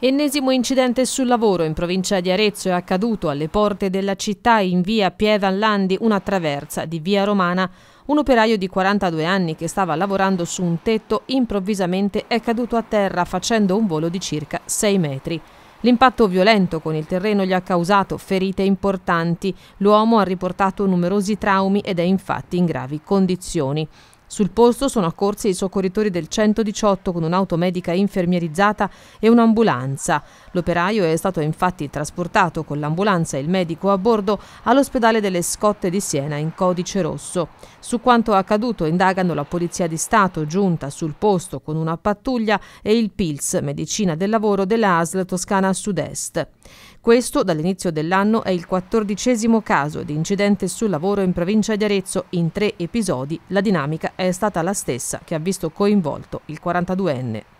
Ennesimo incidente sul lavoro in provincia di Arezzo è accaduto alle porte della città in via Pievan Landi una traversa di via Romana. Un operaio di 42 anni che stava lavorando su un tetto improvvisamente è caduto a terra facendo un volo di circa 6 metri. L'impatto violento con il terreno gli ha causato ferite importanti. L'uomo ha riportato numerosi traumi ed è infatti in gravi condizioni. Sul posto sono accorsi i soccorritori del 118 con un'auto medica infermierizzata e un'ambulanza. L'operaio è stato infatti trasportato con l'ambulanza e il medico a bordo all'ospedale delle Scotte di Siena in codice rosso. Su quanto accaduto indagano la Polizia di Stato giunta sul posto con una pattuglia e il PILS, Medicina del Lavoro della ASL Toscana Sud-Est. Questo dall'inizio dell'anno è il quattordicesimo caso di incidente sul lavoro in provincia di Arezzo in tre episodi la dinamica è stata la stessa che ha visto coinvolto il 42enne